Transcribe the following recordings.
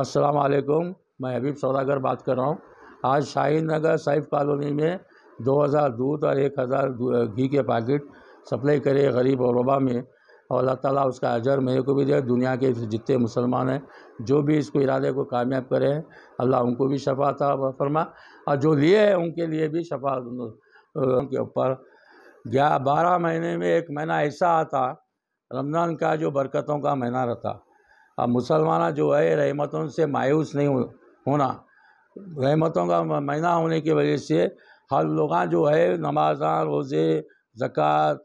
अस्सलाम वालेकुम मैं हबीब सौदागर बात कर रहा हूँ आज शाहीन नगर साइफ कॉलोनी में 2000 दूध और 1000 घी के पैकेट सप्लाई करे गरीब और वबा में और अल्लाह ताला उसका अजर मेरे को भी दे दुनिया के जितने मुसलमान हैं जो भी इसको इरादे को कामयाब करे अल्लाह उनको भी शफा था फरमा और जो लिए हैं उनके लिए भी शफा के ऊपर ग्यारह बारह महीने में एक महीना ऐसा आता रमज़ान का जो बरकतों का महीना रहता अब मुसलमान जो है रहमतों से मायूस नहीं होना रहमतों का महीना होने की वजह से हर लोग जो है नमाजा रोज़े ज़क़़त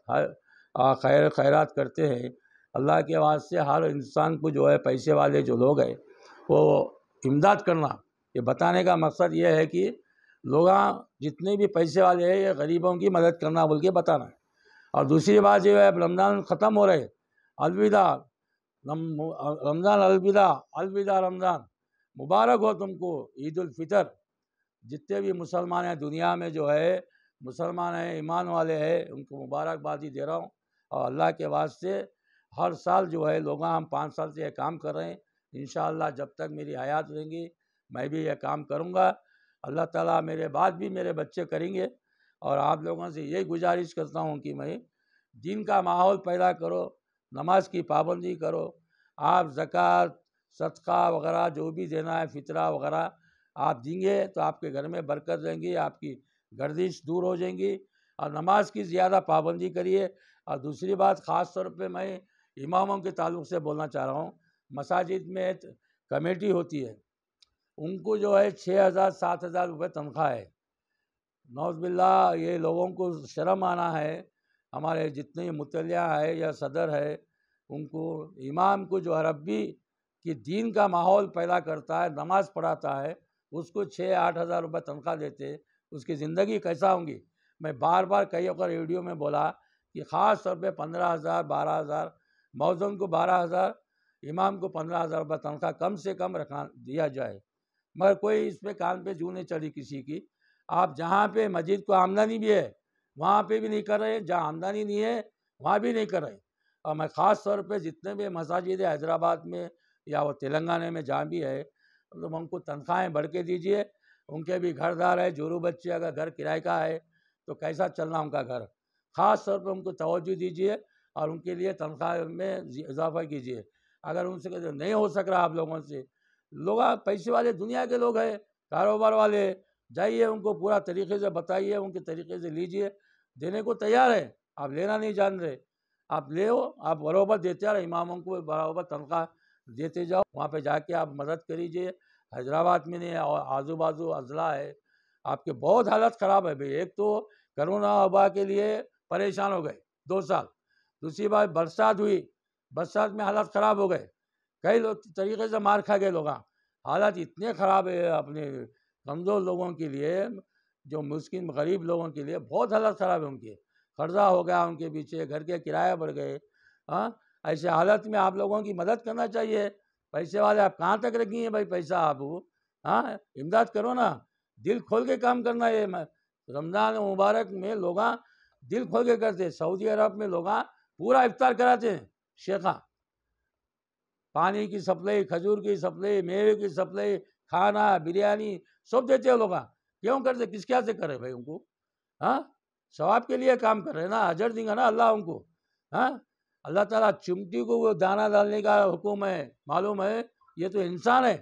खैर ख़ैरत करते हैं अल्लाह के वास्ते हर इंसान को जो है पैसे वाले जो लोग हैं वो इमदाद करना ये बताने का मकसद ये है कि लोग जितने भी पैसे वाले हैं ये गरीबों की मदद करना बोल के बताना है और दूसरी बात जो है रमज़ान ख़त्म हो रहे अलविदा रमज़ान अलविदा अलविदा रमज़ान मुबारक हो तुमको ईद फितर जितने भी मुसलमान हैं दुनिया में जो है मुसलमान हैं ईमान वाले हैं उनको मुबारकबादी दे रहा हूँ और अल्लाह के वास्ते हर साल जो है लोग हम पाँच साल से यह काम कर रहे हैं इन जब तक मेरी हयात रहेंगी मैं भी यह काम करूँगा अल्लाह ताला मेरे बाद भी मेरे बच्चे करेंगे और आप लोगों से यही गुजारिश करता हूँ कि मैं दिन का माहौल पैदा करो नमाज की पाबंदी करो आप ज़क़़त सदका वगैरह जो भी देना है फितरा वगैरह आप देंगे तो आपके घर में बरकत रहेंगी आपकी गर्दिश दूर हो जाएंगी और नमाज की ज़्यादा पाबंदी करिए और दूसरी बात ख़ास तौर पर मैं इमामों के ताल्लुक से बोलना चाह रहा हूँ मसाजिद में कमेटी होती है उनको जो है छः हज़ार सात हज़ार रुपये तनख्वाह है नौजबिल्ला ये लोगों को शर्म आना है हमारे जितने मुतलिया है या सदर है उनको इमाम को जो अरबी की दीन का माहौल पैदा करता है नमाज़ पढ़ाता है उसको छः आठ हज़ार रुपये तनख्वाह देते उसकी ज़िंदगी कैसा होंगी मैं बार बार कई अगर रेडियो में बोला कि ख़ास तौर पर पंद्रह हज़ार बारह हज़ार मौजूद को बारह हज़ार इमाम को पंद्रह हज़ार रुपये तनख्वाह कम से कम रखा दिया जाए मगर कोई इस पर कान पे जू नहीं चली किसी की आप जहाँ पे मस्जिद को आमदनी भी है वहाँ पे भी नहीं कर रहे जहाँ आमदनी नहीं है वहाँ भी नहीं कर रहे और मैं ख़ास तौर पे जितने भी मसाजिद है हैदराबाद में या वो तेलंगाना में जहाँ भी है तो उनको तनख्वाहें बढ़ के दीजिए उनके भी घरदार है जोरू बच्चे अगर घर किराए का है तो कैसा चलना उनका घर ख़ास तौर पर उनको तोज्जो दीजिए और उनके लिए तनख्वाह में इजाफा कीजिए अगर उनसे नहीं हो सक रहा आप लोगों से लोग पैसे वाले दुनिया के लोग हैं कारोबार वाले जाइए उनको पूरा तरीके से बताइए उनके तरीके से लीजिए देने को तैयार है आप लेना नहीं जान रहे आप ले हो आप बराबर देते रहे इमामों को बराबर तनख्वाह देते जाओ वहाँ पे जाके आप मदद करीजिए हैदराबाद में नहीं और आजू बाजू अजला है आपके बहुत हालत ख़राब है भाई एक तो करोना वबा के लिए परेशान हो गए दो साल दूसरी बात बरसात हुई बरसात में हालत ख़राब हो गए कई लोग तरीके से मार खा गए लोग हाँ। हालत इतने ख़राब है अपने कमज़ोर लोगों के लिए जो मुस्किन गरीब लोगों के लिए बहुत हालत ख़राब है उनके कर्जा हो गया उनके पीछे घर के किराए बढ़ गए हाँ ऐसे हालत में आप लोगों की मदद करना चाहिए पैसे वाले आप कहाँ तक रखी हैं भाई पैसा आप हाँ इमदाद करो ना दिल खोल के काम करना ये रमज़ान मुबारक में लोग हाँ, दिल खोल के करते सऊदी अरब में लोग हाँ, पूरा इफ्तार कराते हैं शेखा पानी की सप्लाई खजूर की सप्लाई मेवे की सप्लाई खाना बिरयानी सब देते हैं लोग हाँ। क्यों करते किस क्या से करे भाई उनको हाँ सवाब के लिए काम कर रहे हैं ना हजर देंगे ना अल्लाह उनको हाँ अल्लाह ताला चुमटी को वो दाना डालने का हुक्म है मालूम है ये तो इंसान है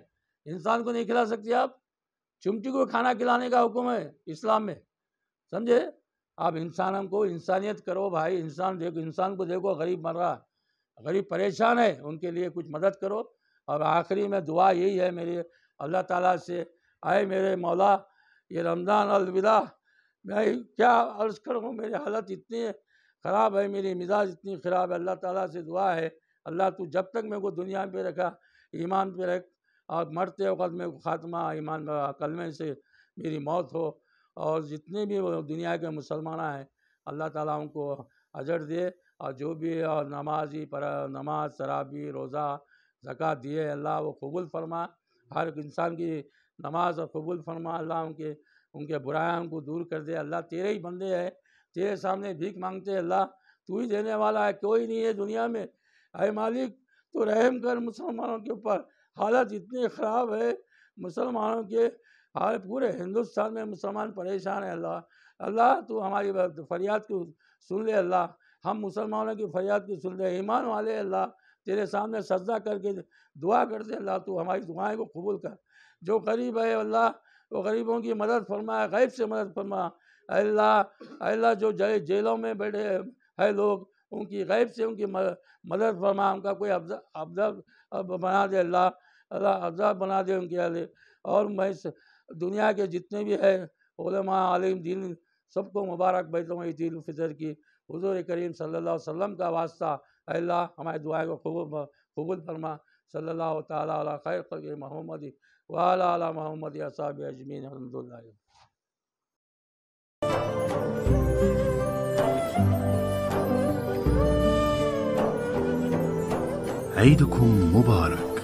इंसान को नहीं खिला सकते आप चुमटी को खाना खिलाने का हुक्म है इस्लाम में समझे आप इंसान को इंसानियत करो भाई इंसान देखो इंसान को देखो गरीब मर रहा गरीब परेशान है उनके लिए कुछ मदद करो और आखिरी में दुआ यही है मेरी अल्लाह ताला से आए मेरे मौला ये रमज़ान अलविदा मैं क्या अर्ज़ करूँ मेरी हालत इतनी ख़राब है मेरी मिजाज इतनी ख़राब है अल्लाह ताला से दुआ है अल्लाह तू जब तक मेरे को दुनिया पे रखा ईमान पे रख और मरते वक्त मेरे को ख़ात्मा ईमान कलमे से मेरी मौत हो और जितने भी दुनिया के मुसलमान हैं अल्लाह ताला उनको अजर दे और जो भी और नमाजी पर नमाज शराबी रोज़ा जक़ात दिए अल्लाह वो कबूल फरमा हर इंसान की नमाज और कबूल फरमा अल्लाह उनके उनके बुराया को दूर कर दे अल्लाह तेरे ही बंदे हैं तेरे सामने भीख मांगते अल्लाह तू ही देने वाला है कोई नहीं है दुनिया में अरे मालिक तो रहम कर मुसलमानों के ऊपर हालत इतनी ख़राब है मुसलमानों के हाल पूरे हिंदुस्तान में मुसलमान परेशान है अल्लाह अल्लाह तू हमारी फरियाद को सुन ले अल्लाह हम मुसलमानों की फरियाद को सुन ले ईमान वाले अल्लाह तेरे सामने सजदा करके दुआ करते अल्लाह तू हमारी दुआएं को कबूल कर जो गरीब है अल्लाह वो गरीबों की मदद फरमा गैब से मदद फरमा अल्लाह अल्लाह जो जे, जेलों में बैठे है लोग उनकी गैब से उनकी मदद फरमा उनका कोई अफजा अफजा बना दे अल्लाह अल्लाह अफजा बना दे उनके अल और मैं दुनिया के जितने भी है उलमा आलिम दिन सबको मुबारक बैतम फ़ितर की हजूर करीम सल्ला वसम का वास्ता अल्लाह हमारी दुआ को कबूल फरमा सल्ला तैर मोहम्मद وعلى على محمد يا اصحاب اجمعين الحمد لله عيدكم مبارك